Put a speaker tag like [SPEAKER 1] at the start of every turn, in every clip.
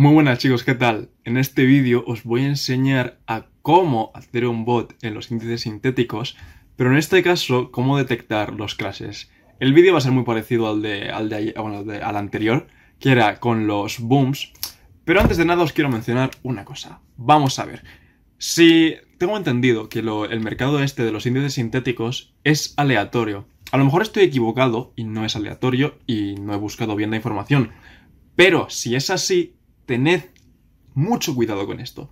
[SPEAKER 1] Muy buenas chicos, ¿qué tal? En este vídeo os voy a enseñar a cómo hacer un bot en los índices sintéticos, pero en este caso, cómo detectar los crashes. El vídeo va a ser muy parecido al, de, al, anterior, que era con los booms, pero antes de nada os quiero mencionar una cosa. Vamos a ver. Si tengo entendido que el mercado este de los índices sintéticos es aleatorio, a lo mejor estoy equivocado y no es aleatorio y no he buscado bien la información. Pero si es así, tened mucho cuidado con esto.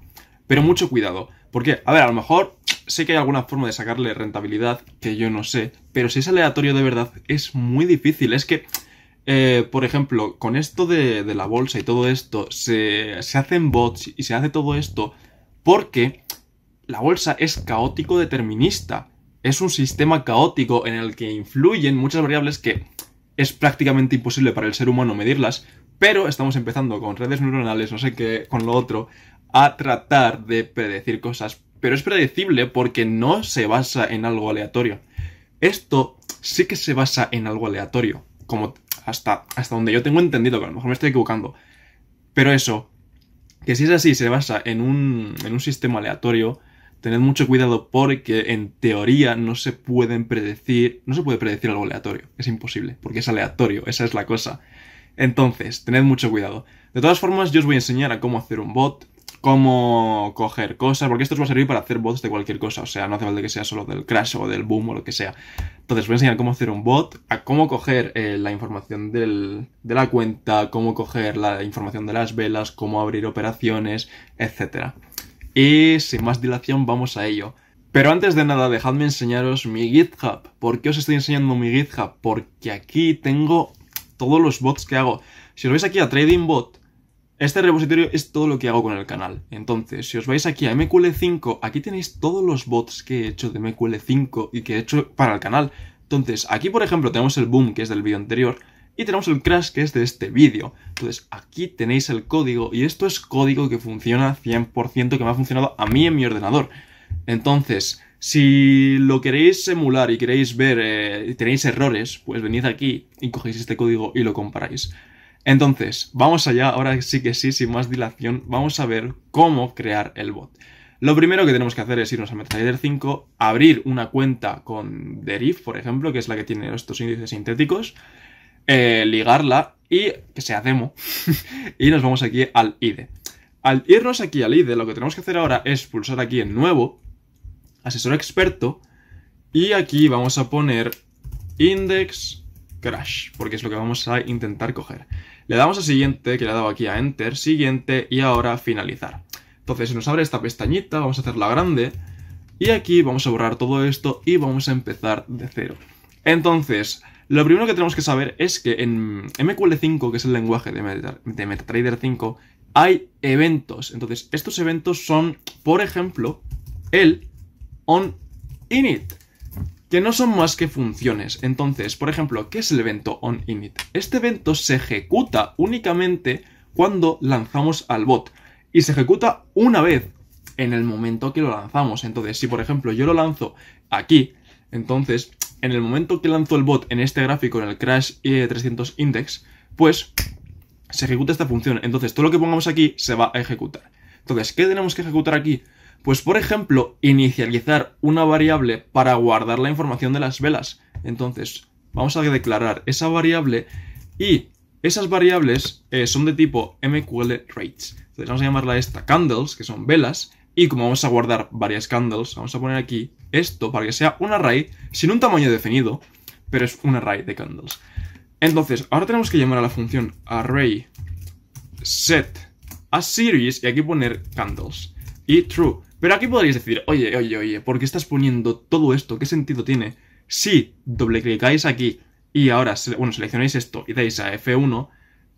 [SPEAKER 1] Pero mucho cuidado. Porque, a ver, a lo mejor sé que hay alguna forma de sacarle rentabilidad que yo no sé, pero si es aleatorio de verdad es muy difícil. Es que, eh, por ejemplo, con esto de, la bolsa y todo esto, se, se hacen bots y se hace todo esto porque la bolsa es caótico determinista. Es un sistema caótico en el que influyen muchas variables que es prácticamente imposible para el ser humano medirlas, pero estamos empezando con redes neuronales, no sé qué, con lo otro, a tratar de predecir cosas. Pero es predecible porque no se basa en algo aleatorio. Esto sí que se basa en algo aleatorio. Como hasta, hasta donde yo tengo entendido, que a lo mejor me estoy equivocando. Pero eso, que si es así, se basa en un, en un sistema aleatorio, tened mucho cuidado porque en teoría no se pueden predecir, no se puede predecir algo aleatorio, es imposible, porque es aleatorio, esa es la cosa. Entonces, tened mucho cuidado. De todas formas, yo os voy a enseñar a cómo hacer un bot, cómo coger cosas, porque esto os va a servir para hacer bots de cualquier cosa, o sea, no hace falta que sea solo del crash o del boom o lo que sea. Entonces, voy a enseñar cómo hacer un bot, a cómo coger eh, la información de la cuenta, cómo coger la información de las velas, cómo abrir operaciones, etc. Y sin más dilación, vamos a ello. Pero antes de nada, dejadme enseñaros mi GitHub. ¿Por qué os estoy enseñando mi GitHub? Porque aquí tengo todos los bots que hago. Si os vais aquí a TradingBot, este repositorio es todo lo que hago con el canal. Entonces, si os vais aquí a MQL5, aquí tenéis todos los bots que he hecho de MQL5 y que he hecho para el canal. Entonces, aquí por ejemplo tenemos el boom, que es del vídeo anterior, y tenemos el crash, que es de este vídeo. Entonces, aquí tenéis el código, y esto es código que funciona 100%, que me ha funcionado a mí en mi ordenador. Entonces, si lo queréis emular y queréis ver, eh, y tenéis errores, pues venid aquí y cogéis este código y lo comparáis. Entonces, vamos allá, ahora sí que sí, sin más dilación, vamos a ver cómo crear el bot. Lo primero que tenemos que hacer es irnos a MetaTrader 5, abrir una cuenta con Deriv, por ejemplo, que es la que tiene estos índices sintéticos, eh, ligarla y que sea demo. y nos vamos aquí al IDE. Al irnos aquí al IDE, lo que tenemos que hacer ahora es pulsar aquí en Nuevo asesor experto. Y aquí vamos a poner index crash, porque es lo que vamos a intentar coger. Le damos a siguiente, que le he dado aquí a enter, siguiente y ahora finalizar. Entonces nos abre esta pestañita, vamos a hacerla grande y aquí vamos a borrar todo esto y vamos a empezar de cero. Entonces, lo primero que tenemos que saber es que en MQL5, que es el lenguaje de, de MetaTrader 5, hay eventos. Entonces, estos eventos son, por ejemplo, el on init, que no son más que funciones. Entonces, por ejemplo, ¿qué es el evento on init? Este evento se ejecuta únicamente cuando lanzamos al bot y se ejecuta una vez en el momento que lo lanzamos. Entonces, si por ejemplo yo lo lanzo aquí, entonces en el momento que lanzo el bot en este gráfico, en el crash 300 e index, pues se ejecuta esta función. Entonces, todo lo que pongamos aquí se va a ejecutar. Entonces, ¿qué tenemos que ejecutar aquí? Pues por ejemplo, inicializar una variable para guardar la información de las velas. Entonces, vamos a declarar esa variable y esas variables eh, son de tipo MQL rates. Entonces vamos a llamarla esta candles, que son velas, y como vamos a guardar varias candles, vamos a poner aquí esto para que sea un array sin un tamaño definido, pero es un array de candles. Entonces, ahora tenemos que llamar a la función array set a series y aquí poner candles y true. Pero aquí podréis decir, oye, oye, oye, ¿por qué estás poniendo todo esto? ¿Qué sentido tiene? Si doble clicáis aquí y ahora, bueno, seleccionáis esto y dais a F1,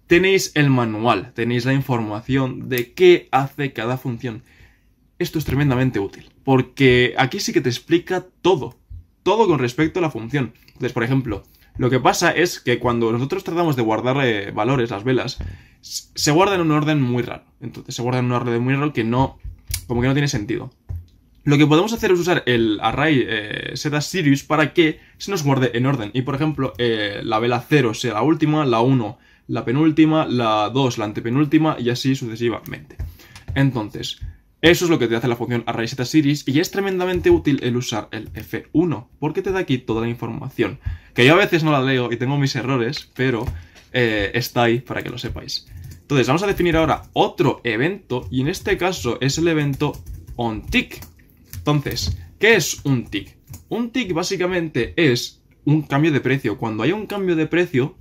[SPEAKER 1] tenéis el manual, tenéis la información de qué hace cada función. Esto es tremendamente útil, porque aquí sí que te explica todo, todo con respecto a la función. Entonces, por ejemplo, lo que pasa es que cuando nosotros tratamos de guardar eh, valores, las velas, se guardan en un orden muy raro. Entonces, se guardan en un orden muy raro que no como que no tiene sentido. Lo que podemos hacer es usar el array eh, para que se nos guarde en orden. Y por ejemplo, eh, la vela 0 sea la última, la 1 la penúltima, la 2 la antepenúltima y así sucesivamente. Entonces, eso es lo que te hace la función array seta series y es tremendamente útil el usar el F1 porque te da aquí toda la información. Que yo a veces no la leo y tengo mis errores, pero eh, está ahí para que lo sepáis. Entonces vamos a definir ahora otro evento y en este caso es el evento onTick. Entonces, ¿qué es un tick? Un tick básicamente es un cambio de precio. Cuando hay un cambio de precio,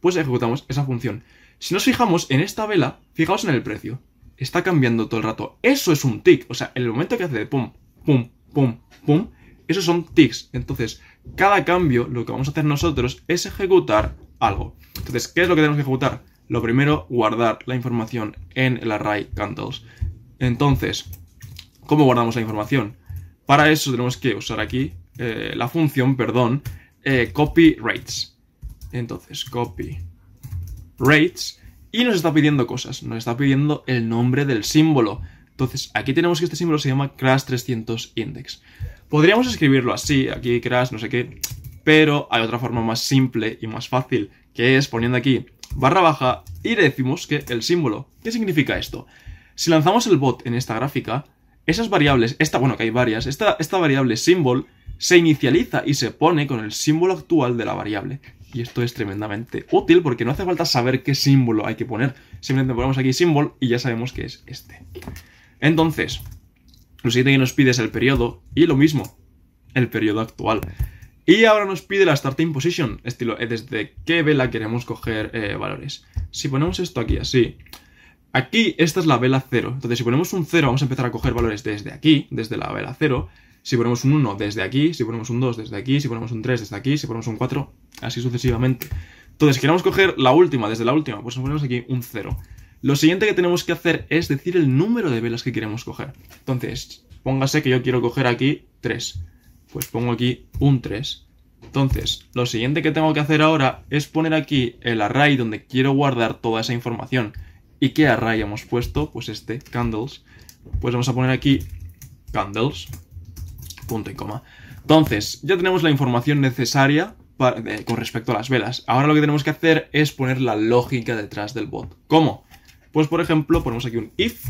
[SPEAKER 1] pues ejecutamos esa función. Si nos fijamos en esta vela, fijaos en el precio. Está cambiando todo el rato. Eso es un tick. O sea, el momento que hace de pum, pum, pum, pum, esos son ticks. Entonces, cada cambio lo que vamos a hacer nosotros es ejecutar algo. Entonces, ¿qué es lo que tenemos que ejecutar? Lo primero, guardar la información en el array candles. Entonces, ¿cómo guardamos la información? Para eso tenemos que usar aquí eh, la función, perdón, eh, copy rates. Entonces, copy rates. Y nos está pidiendo cosas. Nos está pidiendo el nombre del símbolo. Entonces, aquí tenemos que este símbolo se llama crash300 index. Podríamos escribirlo así, aquí crash, no sé qué. Pero hay otra forma más simple y más fácil, que es poniendo aquí barra baja y le decimos que el símbolo. ¿Qué significa esto? Si lanzamos el bot en esta gráfica, esas variables, esta, bueno, que hay varias, esta, esta variable símbolo se inicializa y se pone con el símbolo actual de la variable. Y esto es tremendamente útil porque no hace falta saber qué símbolo hay que poner. Simplemente ponemos aquí símbolo y ya sabemos que es este. Entonces, lo siguiente que nos pide es el periodo y lo mismo, el periodo actual. Y ahora nos pide la starting position, estilo eh, desde qué vela queremos coger eh, valores. Si ponemos esto aquí así, aquí esta es la vela 0. Entonces si ponemos un 0 vamos a empezar a coger valores desde aquí, desde la vela 0. Si ponemos un 1 desde aquí, si ponemos un 2 desde aquí, si ponemos un 3 desde aquí, si ponemos un 4, así sucesivamente. Entonces si queremos coger la última desde la última, pues ponemos aquí un 0. Lo siguiente que tenemos que hacer es decir el número de velas que queremos coger. Entonces, póngase que yo quiero coger aquí 3 pues pongo aquí un 3. Entonces, lo siguiente que tengo que hacer ahora es poner aquí el array donde quiero guardar toda esa información. ¿Y qué array hemos puesto? Pues este, candles. Pues vamos a poner aquí candles, punto y coma. Entonces, ya tenemos la información necesaria con respecto a las velas. Ahora lo que tenemos que hacer es poner la lógica detrás del bot. ¿Cómo? Pues, por ejemplo, ponemos aquí un if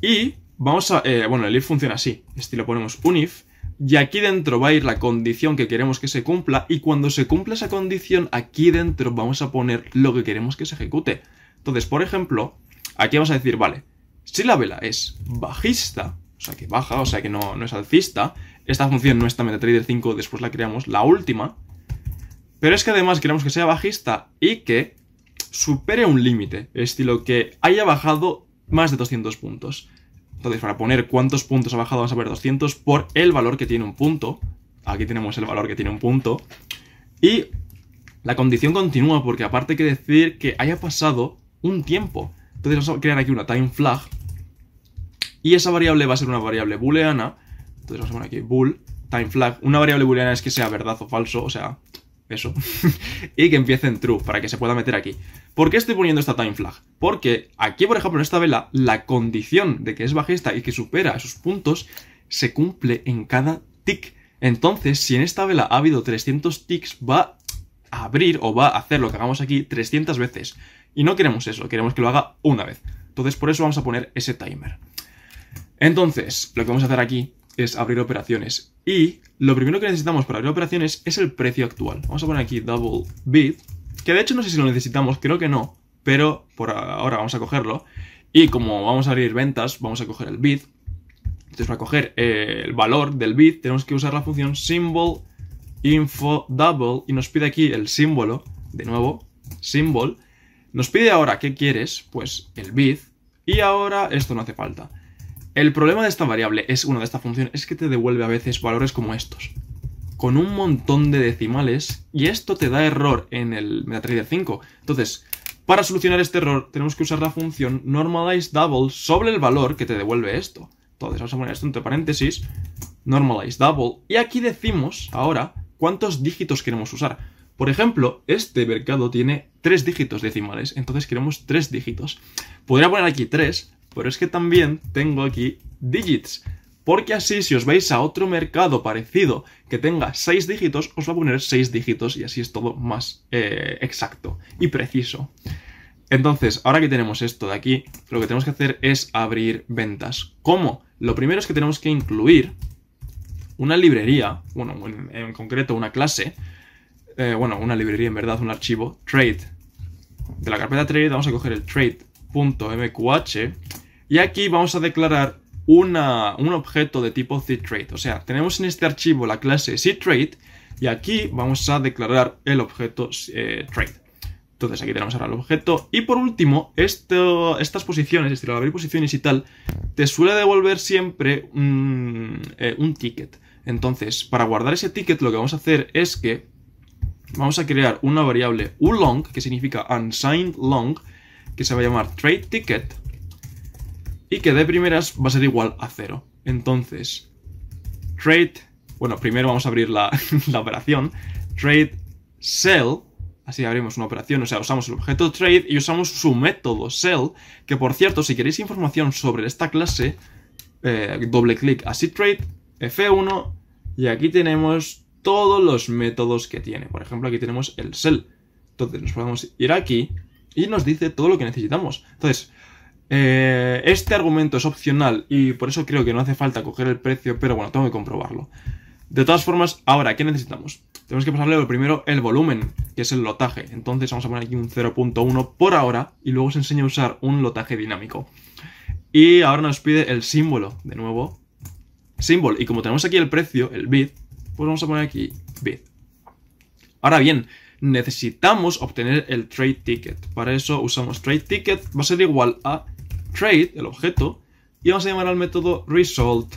[SPEAKER 1] y vamos a... Eh, bueno, el if funciona así. Este lo ponemos un if y aquí dentro va a ir la condición que queremos que se cumpla y cuando se cumpla esa condición, aquí dentro vamos a poner lo que queremos que se ejecute. Entonces, por ejemplo, aquí vamos a decir, vale, si la vela es bajista, o sea que baja, o sea que no, no es alcista, esta función no está de MetaTrader 5, después la creamos, la última, pero es que además queremos que sea bajista y que supere un límite, estilo que haya bajado más de 200 puntos. Entonces, para poner cuántos puntos ha bajado, vamos a ver 200 por el valor que tiene un punto. Aquí tenemos el valor que tiene un punto. Y la condición continúa porque aparte hay que decir que haya pasado un tiempo. Entonces vamos a crear aquí una time flag. Y esa variable va a ser una variable booleana. Entonces vamos a poner aquí bool, time flag. Una variable booleana es que sea verdad o falso, o sea, eso, y que empiece en true para que se pueda meter aquí. ¿Por qué estoy poniendo esta time flag? Porque aquí, por ejemplo, en esta vela, la condición de que es bajista y que supera esos puntos se cumple en cada tick. Entonces, si en esta vela ha habido 300 ticks, va a abrir o va a hacer lo que hagamos aquí 300 veces. Y no queremos eso, queremos que lo haga una vez. Entonces, por eso vamos a poner ese timer. Entonces, lo que vamos a hacer aquí es abrir operaciones. Y lo primero que necesitamos para abrir operaciones es el precio actual. Vamos a poner aquí double bid, que de hecho no sé si lo necesitamos, creo que no, pero por ahora vamos a cogerlo. Y como vamos a abrir ventas, vamos a coger el bid. Entonces para coger eh, el valor del bid tenemos que usar la función symbol info double y nos pide aquí el símbolo, de nuevo, symbol. Nos pide ahora qué quieres, pues el bid. Y ahora esto no hace falta. El problema de esta variable es una de estas funciones es que te devuelve a veces valores como estos, con un montón de decimales, y esto te da error en el MetaTrader 5. Entonces, para solucionar este error, tenemos que usar la función normalizeDouble double sobre el valor que te devuelve esto. Entonces, vamos a poner esto entre paréntesis, NormalizeDouble. double, y aquí decimos ahora cuántos dígitos queremos usar. Por ejemplo, este mercado tiene tres dígitos decimales, entonces queremos tres dígitos. Podría poner aquí 3, pero es que también tengo aquí digits. Porque así, si os vais a otro mercado parecido que tenga 6 dígitos, os va a poner 6 dígitos y así es todo más eh, exacto y preciso. Entonces, ahora que tenemos esto de aquí, lo que tenemos que hacer es abrir ventas. ¿Cómo? Lo primero es que tenemos que incluir una librería, bueno, en, concreto una clase, eh, bueno, una librería en verdad, un archivo, trade. De la carpeta trade vamos a coger el trade.mqh y aquí vamos a declarar una, un objeto de tipo Ctrade, O sea, tenemos en este archivo la clase Ctrade y aquí vamos a declarar el objeto eh, trade. Entonces aquí tenemos ahora el objeto. Y por último, esto, estas posiciones, es decir, al abrir posiciones y tal, te suele devolver siempre eh, un, ticket. Entonces, para guardar ese ticket lo que vamos a hacer es que vamos a crear una variable uLong, que significa unsigned long, que se va a llamar trade ticket y que de primeras va a ser igual a 0. Entonces, trade, bueno, primero vamos a abrir la, operación, trade sell, así abrimos una operación, o sea, usamos el objeto trade y usamos su método sell, que por cierto, si queréis información sobre esta clase, eh, doble clic así trade, F1, y aquí tenemos todos los métodos que tiene. Por ejemplo, aquí tenemos el sell. Entonces nos podemos ir aquí y nos dice todo lo que necesitamos. Entonces, eh, este argumento es opcional y por eso creo que no hace falta coger el precio, pero bueno, tengo que comprobarlo. De todas formas, ahora, ¿qué necesitamos? Tenemos que pasarle primero el volumen, que es el lotaje. Entonces vamos a poner aquí un 0.1 por ahora y luego os enseña a usar un lotaje dinámico. Y ahora nos pide el símbolo, de nuevo. Símbolo. Y como tenemos aquí el precio, el bit, pues vamos a poner aquí bit. Ahora bien, necesitamos obtener el trade ticket. Para eso usamos trade ticket, va a ser igual a trade, el objeto, y vamos a llamar al método result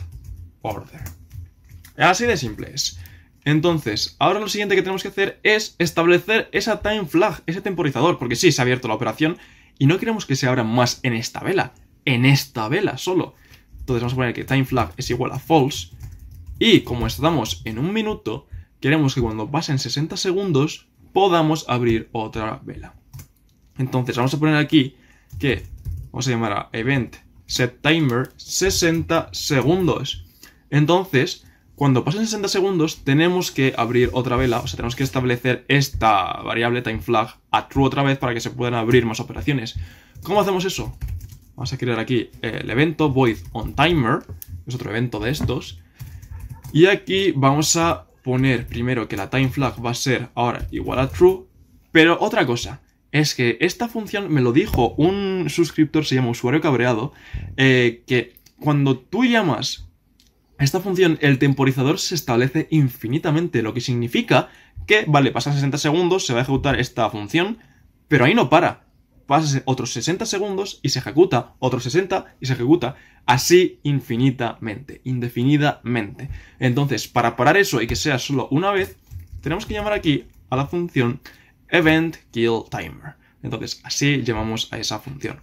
[SPEAKER 1] order. Así de simple es. Entonces, ahora lo siguiente que tenemos que hacer es establecer esa time flag, ese temporizador, porque sí, se ha abierto la operación y no queremos que se abra más en esta vela, en esta vela solo. Entonces vamos a poner que time flag es igual a false y como estamos en un minuto, queremos que cuando pasen 60 segundos podamos abrir otra vela. Entonces vamos a poner aquí que vamos a llamar a event set timer 60 segundos. Entonces, cuando pasen 60 segundos tenemos que abrir otra vela, o sea, tenemos que establecer esta variable time flag a true otra vez para que se puedan abrir más operaciones. ¿Cómo hacemos eso? Vamos a crear aquí el evento void on timer, es otro evento de estos. Y aquí vamos a poner primero que la time flag va a ser ahora igual a true, pero otra cosa, es que esta función me lo dijo un suscriptor, se llama usuario cabreado, eh, que cuando tú llamas a esta función, el temporizador se establece infinitamente, lo que significa que, vale, pasan 60 segundos, se va a ejecutar esta función, pero ahí no para pasa otros 60 segundos y se ejecuta, otros 60 y se ejecuta, así infinitamente, indefinidamente. Entonces, para parar eso y que sea solo una vez, tenemos que llamar aquí a la función event kill timer. Entonces, así llamamos a esa función.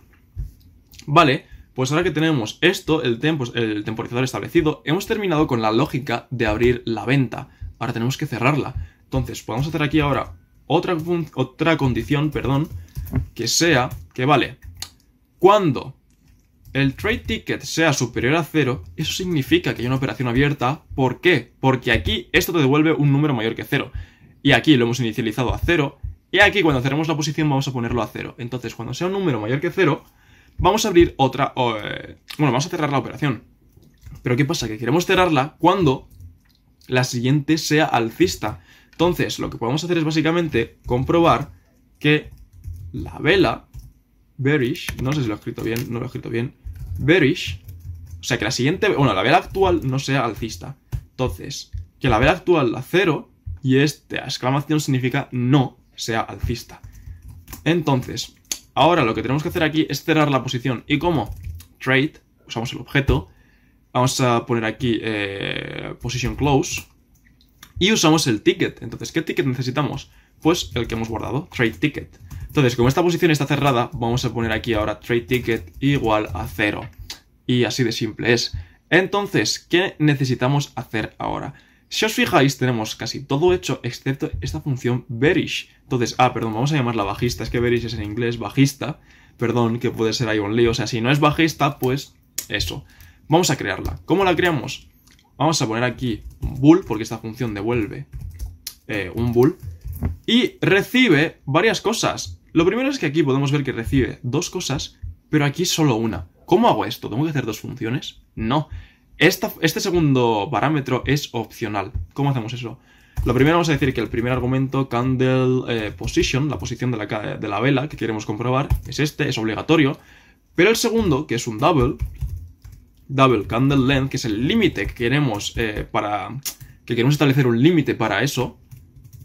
[SPEAKER 1] Vale, pues ahora que tenemos esto, el, tempo, el temporizador establecido, hemos terminado con la lógica de abrir la venta. Ahora tenemos que cerrarla. Entonces, podemos hacer aquí ahora otra, otra condición, perdón, que sea que vale. Cuando el trade ticket sea superior a cero, eso significa que hay una operación abierta. ¿Por qué? Porque aquí esto te devuelve un número mayor que cero. Y aquí lo hemos inicializado a cero. Y aquí cuando cerremos la posición vamos a ponerlo a cero. Entonces cuando sea un número mayor que cero, vamos a abrir otra... Eh, bueno, vamos a cerrar la operación. Pero ¿qué pasa? Que queremos cerrarla cuando la siguiente sea alcista. Entonces lo que podemos hacer es básicamente comprobar que la vela bearish, no sé si lo he escrito bien, no lo he escrito bien, bearish, o sea que la siguiente, bueno, la vela actual no sea alcista. Entonces, que la vela actual la cero y esta exclamación significa no sea alcista. Entonces, ahora lo que tenemos que hacer aquí es cerrar la posición. ¿Y cómo? Trade, usamos el objeto, vamos a poner aquí eh, position close y usamos el ticket. Entonces, ¿qué ticket necesitamos? Pues el que hemos guardado, trade ticket. Entonces, como esta posición está cerrada, vamos a poner aquí ahora trade ticket igual a cero. Y así de simple es. Entonces, ¿qué necesitamos hacer ahora? Si os fijáis, tenemos casi todo hecho excepto esta función bearish. Entonces, ah, perdón, vamos a llamarla bajista. Es que bearish es en inglés bajista. Perdón, que puede ser ahí un lío. O sea, si no es bajista, pues eso. Vamos a crearla. ¿Cómo la creamos? Vamos a poner aquí un bool, porque esta función devuelve eh, un bool. Y recibe varias cosas. Lo primero es que aquí podemos ver que recibe dos cosas, pero aquí solo una. ¿Cómo hago esto? ¿Tengo que hacer dos funciones? No. este segundo parámetro es opcional. ¿Cómo hacemos eso? Lo primero vamos a decir que el primer argumento, candle eh, position, la posición de la, vela que queremos comprobar, es este, es obligatorio. Pero el segundo, que es un double, double candle length, que es el límite que queremos eh, para... que queremos establecer un límite para eso,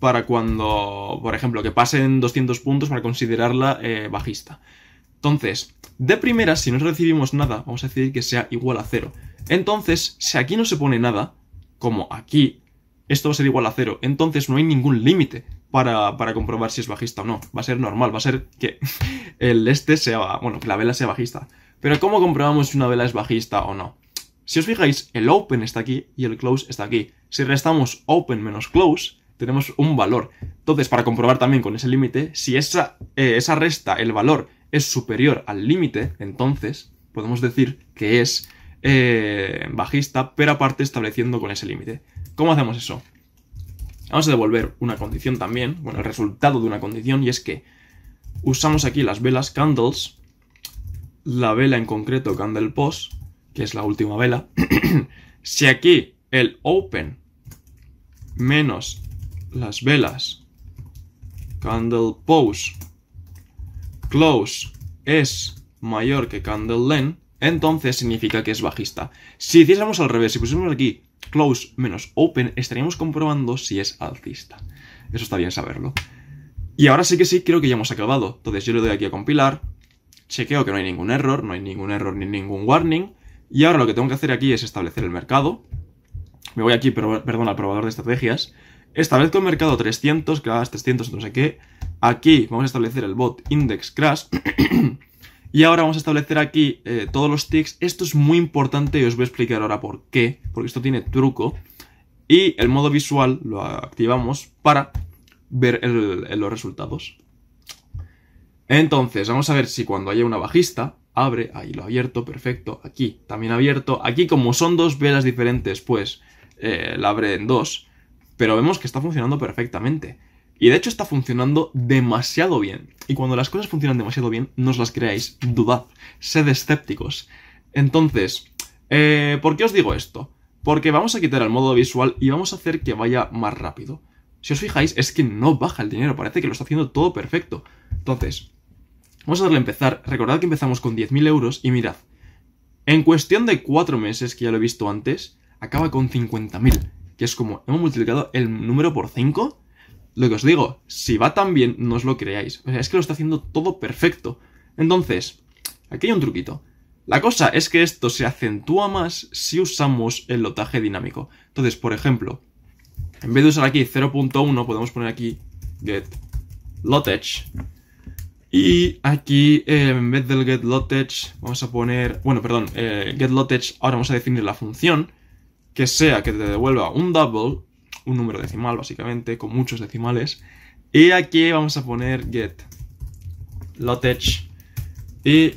[SPEAKER 1] para cuando, por ejemplo, que pasen 200 puntos para considerarla eh, bajista. Entonces, de primera, si no recibimos nada, vamos a decir que sea igual a cero. Entonces, si aquí no se pone nada, como aquí, esto va a ser igual a cero. Entonces no hay ningún límite para, comprobar si es bajista o no. Va a ser normal, va a ser que el este sea, bueno, que la vela sea bajista. Pero ¿cómo comprobamos si una vela es bajista o no? Si os fijáis, el open está aquí y el close está aquí. Si restamos open menos close, tenemos un valor. Entonces, para comprobar también con ese límite, si esa, eh, esa resta, el valor, es superior al límite, entonces podemos decir que es eh, bajista, pero aparte estableciendo con ese límite. ¿Cómo hacemos eso? Vamos a devolver una condición también, bueno, el resultado de una condición, y es que usamos aquí las velas candles, la vela en concreto candle post, que es la última vela. si aquí el open menos las velas. Candle pose. Close es mayor que candle length, entonces significa que es bajista. Si hiciésemos al revés, si pusiéramos aquí close menos open, estaríamos comprobando si es alcista. Eso está bien saberlo. Y ahora sí que sí, creo que ya hemos acabado. Entonces yo le doy aquí a compilar, chequeo que no hay ningún error, no hay ningún error ni ningún warning. Y ahora lo que tengo que hacer aquí es establecer el mercado. Me voy aquí, perdón, al probador de estrategias vez con mercado 300, crash 300, no sé qué. Aquí vamos a establecer el bot index crash. y ahora vamos a establecer aquí eh, todos los ticks. Esto es muy importante y os voy a explicar ahora por qué. Porque esto tiene truco. Y el modo visual lo activamos para ver los resultados. Entonces, vamos a ver si cuando haya una bajista, abre, ahí lo ha abierto, perfecto, aquí también abierto, aquí como son dos velas diferentes, pues eh, la abre en dos, pero vemos que está funcionando perfectamente. Y de hecho está funcionando demasiado bien. Y cuando las cosas funcionan demasiado bien, no os las creáis, dudad, sed escépticos. Entonces, eh, ¿por qué os digo esto? Porque vamos a quitar el modo visual y vamos a hacer que vaya más rápido. Si os fijáis, es que no baja el dinero, parece que lo está haciendo todo perfecto. Entonces, vamos a darle a empezar. Recordad que empezamos con 10.000 euros y mirad, en cuestión de 4 meses, que ya lo he visto antes, acaba con 50.000 que es como hemos multiplicado el número por 5. Lo que os digo, si va tan bien, no os lo creáis. O sea, es que lo está haciendo todo perfecto. Entonces, aquí hay un truquito. La cosa es que esto se acentúa más si usamos el lotaje dinámico. Entonces, por ejemplo, en vez de usar aquí 0.1, podemos poner aquí get Y aquí, eh, en vez del get vamos a poner... Bueno, perdón, eh, get ahora vamos a definir la función que sea que te devuelva un double, un número decimal básicamente, con muchos decimales, y aquí vamos a poner get lotage y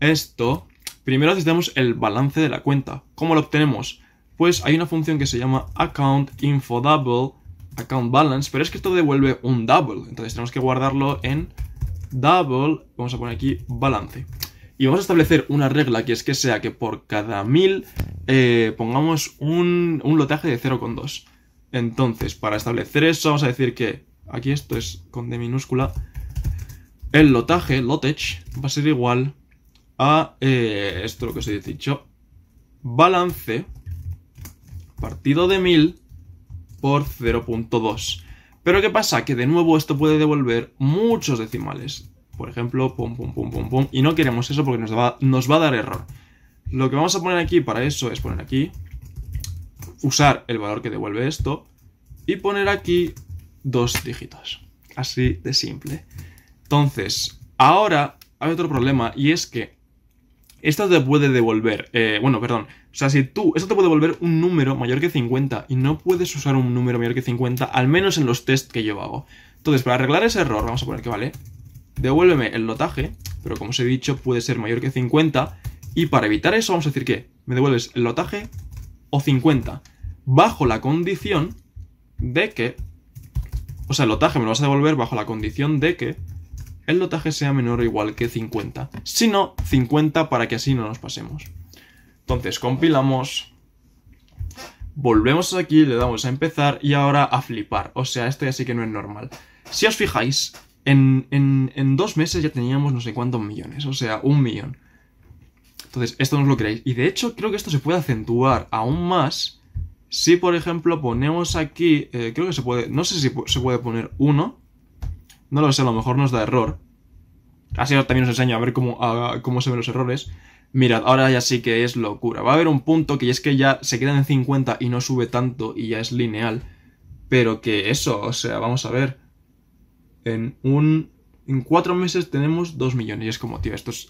[SPEAKER 1] esto, primero necesitamos el balance de la cuenta. ¿Cómo lo obtenemos? Pues hay una función que se llama account info double account balance, pero es que esto devuelve un double, entonces tenemos que guardarlo en double, vamos a poner aquí balance. Y vamos a establecer una regla que es que sea que por cada 1000 eh, pongamos un, lotaje de 0,2. Entonces, para establecer eso, vamos a decir que aquí esto es con D minúscula. El lotaje, lotage, va a ser igual a eh, esto lo que os he dicho. Balance partido de 1000 por 0.2. Pero ¿qué pasa? Que de nuevo esto puede devolver muchos decimales por ejemplo, pum, pum, pum, pum, pum, y no queremos eso porque nos va, nos va a dar error. Lo que vamos a poner aquí para eso es poner aquí, usar el valor que devuelve esto, y poner aquí dos dígitos. Así de simple. Entonces, ahora hay otro problema y es que esto te puede devolver, eh, bueno, perdón, o sea, si tú, esto te puede devolver un número mayor que 50 y no puedes usar un número mayor que 50, al menos en los test que yo hago. Entonces, para arreglar ese error, vamos a poner que vale, devuélveme el lotaje, pero como os he dicho, puede ser mayor que 50. Y para evitar eso, vamos a decir que me devuelves el lotaje o 50, bajo la condición de que, o sea, el lotaje me lo vas a devolver bajo la condición de que el lotaje sea menor o igual que 50. Si no, 50 para que así no nos pasemos. Entonces, compilamos, volvemos aquí, le damos a empezar y ahora a flipar. O sea, esto ya sí que no es normal. Si os fijáis, en, dos meses ya teníamos no sé cuántos millones, o sea, un millón. Entonces, esto no os lo creéis. Y de hecho, creo que esto se puede acentuar aún más si, por ejemplo, ponemos aquí, eh, creo que se puede, no sé si se puede poner uno. No lo sé, a lo mejor nos da error. Así también os enseño a ver cómo, cómo se ven los errores. Mirad, ahora ya sí que es locura. Va a haber un punto que es que ya se quedan en 50 y no sube tanto y ya es lineal. Pero que eso, o sea, vamos a ver en un. En cuatro meses tenemos dos millones. Y es como, tío, esto es,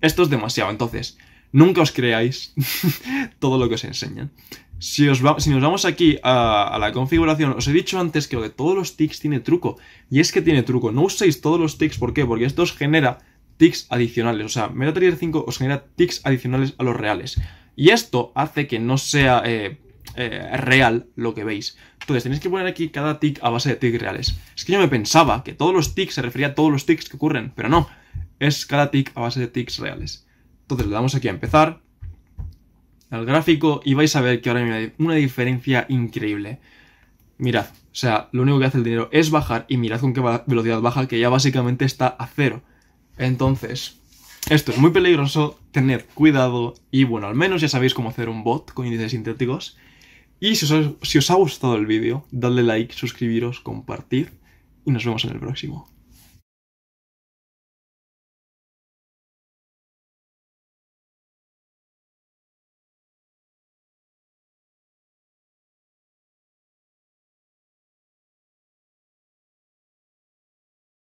[SPEAKER 1] esto es demasiado. Entonces, nunca os creáis todo lo que os enseñan. Si, os si nos vamos aquí a, la configuración, os he dicho antes que lo de todos los tics tiene truco. Y es que tiene truco. No uséis todos los tics, ¿por qué? Porque esto os genera tics adicionales. O sea, MetaTrader 5 os genera tics adicionales a los reales. Y esto hace que no sea eh, eh, real lo que veis. Entonces tenéis que poner aquí cada tick a base de tics reales. Es que yo me pensaba que todos los tics se refería a todos los tics que ocurren, pero no. Es cada tick a base de tics reales. Entonces le damos aquí a empezar, al gráfico, y vais a ver que ahora hay una diferencia increíble. Mirad, o sea, lo único que hace el dinero es bajar, y mirad con qué velocidad baja, que ya básicamente está a cero. Entonces, esto es muy peligroso, tened cuidado, y bueno, al menos ya sabéis cómo hacer un bot con índices sintéticos. Y si os, ha, gustado el vídeo, dadle like, suscribiros, compartid y nos vemos en el próximo.